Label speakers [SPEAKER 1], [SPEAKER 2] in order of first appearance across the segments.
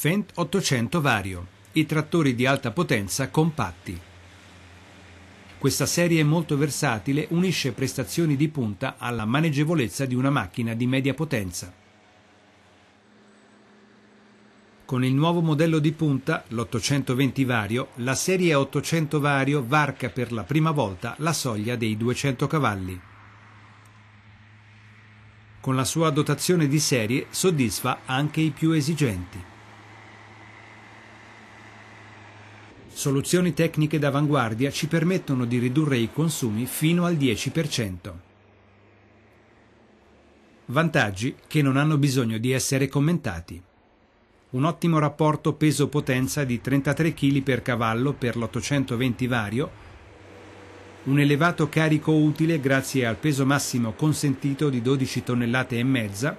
[SPEAKER 1] Fent 800 Vario, i trattori di alta potenza compatti. Questa serie molto versatile unisce prestazioni di punta alla maneggevolezza di una macchina di media potenza. Con il nuovo modello di punta, l'820 Vario, la serie 800 Vario varca per la prima volta la soglia dei 200 cavalli. Con la sua dotazione di serie soddisfa anche i più esigenti. Soluzioni tecniche d'avanguardia ci permettono di ridurre i consumi fino al 10%. Vantaggi che non hanno bisogno di essere commentati. Un ottimo rapporto peso-potenza di 33 kg per cavallo per l'820 vario, un elevato carico utile grazie al peso massimo consentito di 12 tonnellate e mezza,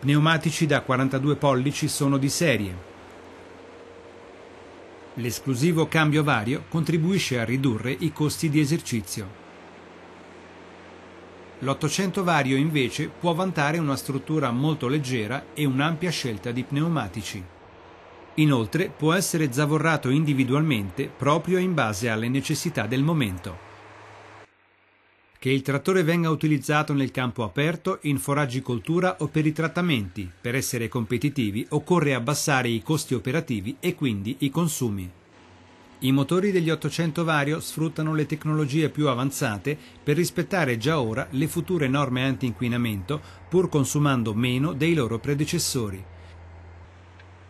[SPEAKER 1] pneumatici da 42 pollici sono di serie, L'esclusivo cambio vario contribuisce a ridurre i costi di esercizio. L'800 vario invece può vantare una struttura molto leggera e un'ampia scelta di pneumatici. Inoltre può essere zavorrato individualmente proprio in base alle necessità del momento che il trattore venga utilizzato nel campo aperto, in foraggicoltura o per i trattamenti. Per essere competitivi occorre abbassare i costi operativi e quindi i consumi. I motori degli 800 Vario sfruttano le tecnologie più avanzate per rispettare già ora le future norme anti-inquinamento, pur consumando meno dei loro predecessori.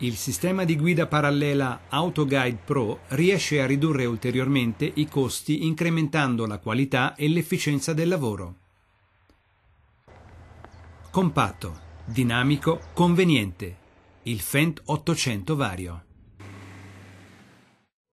[SPEAKER 1] Il sistema di guida parallela AutoGuide Pro riesce a ridurre ulteriormente i costi incrementando la qualità e l'efficienza del lavoro. Compatto, dinamico, conveniente. Il Fent 800 Vario.